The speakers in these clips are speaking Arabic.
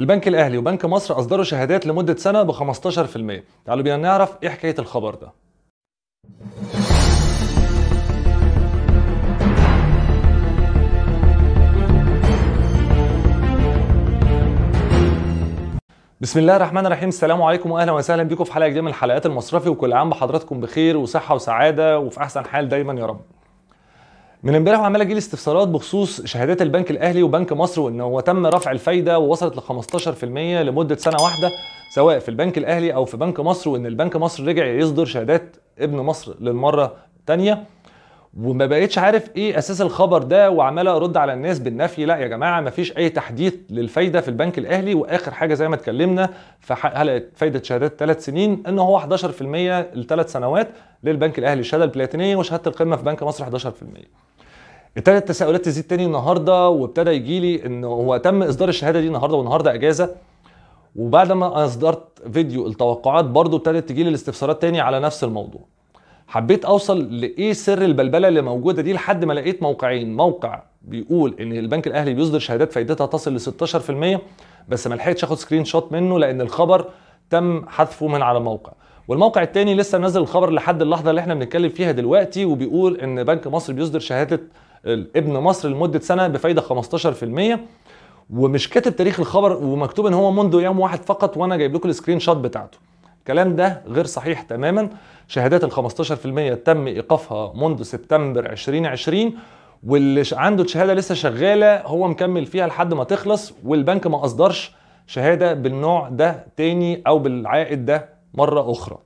البنك الاهلي وبنك مصر اصدروا شهادات لمده سنه ب 15% تعالوا بينا نعرف ايه حكايه الخبر ده بسم الله الرحمن الرحيم السلام عليكم واهلا وسهلا بكم في حلقه جديده من حلقات المصرفي وكل عام بحضراتكم بخير وصحه وسعاده وفي احسن حال دايما يا رب من امبارح وعمال اجي استفسارات بخصوص شهادات البنك الاهلي وبنك مصر وان هو تم رفع الفايده ووصلت ل 15% لمده سنه واحده سواء في البنك الاهلي او في بنك مصر وان البنك مصر رجع يصدر شهادات ابن مصر للمره الثانيه وما بقتش عارف ايه اساس الخبر ده وعمال ارد على الناس بالنفي لا يا جماعه ما فيش اي تحديث للفايده في البنك الاهلي واخر حاجه زي ما اتكلمنا في حلقه فايده شهادات ثلاث سنين ان هو 11% لثلاث سنوات للبنك الاهلي الشهاده البلاتينيه وشهاده القمه في بنك مصر 11% ابتدت التساؤلات تزيد تاني النهارده وابتدى يجي لي ان هو تم اصدار الشهاده دي النهارده والنهارده اجازه وبعد ما اصدرت فيديو التوقعات برضو ابتدت تجي لي الاستفسارات تاني على نفس الموضوع حبيت اوصل لايه سر البلبله اللي موجوده دي لحد ما لقيت موقعين موقع بيقول ان البنك الاهلي بيصدر شهادات فائدتها تصل ل 16% بس ما لحقتش اخد سكرين شوت منه لان الخبر تم حذفه من على الموقع والموقع الثاني لسه منزل الخبر لحد اللحظه اللي احنا بنتكلم فيها دلوقتي وبيقول ان بنك مصر بيصدر شهاده ابن مصر لمده سنه بفايده 15% ومش كاتب تاريخ الخبر ومكتوب ان هو منذ يوم واحد فقط وانا جايب لكم السكرين شوت بتاعته الكلام ده غير صحيح تماما شهادات ال 15% تم ايقافها منذ سبتمبر 2020 واللي عنده الشهاده لسه شغاله هو مكمل فيها لحد ما تخلص والبنك ما اصدرش شهاده بالنوع ده تاني او بالعائد ده مره اخرى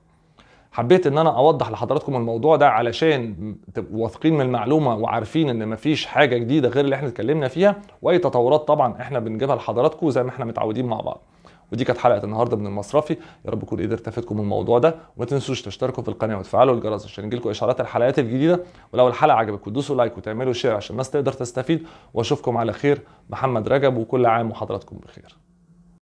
حبيت ان انا اوضح لحضراتكم الموضوع ده علشان تبقوا واثقين من المعلومه وعارفين ان مفيش حاجه جديده غير اللي احنا اتكلمنا فيها واي تطورات طبعا احنا بنجيبها لحضراتكم زي ما احنا متعودين مع بعض ودي كانت حلقه النهارده من المصرفي يا رب تكون قدرت افيدكم الموضوع ده وما تنسوش تشتركوا في القناه وتفعلوا الجرس عشان يجيلكم اشعارات الحلقات الجديده ولو الحلقه عجبتكم دوسوا لايك وتعملوا شير عشان الناس تقدر تستفيد واشوفكم على خير محمد رجب وكل عام وحضراتكم بخير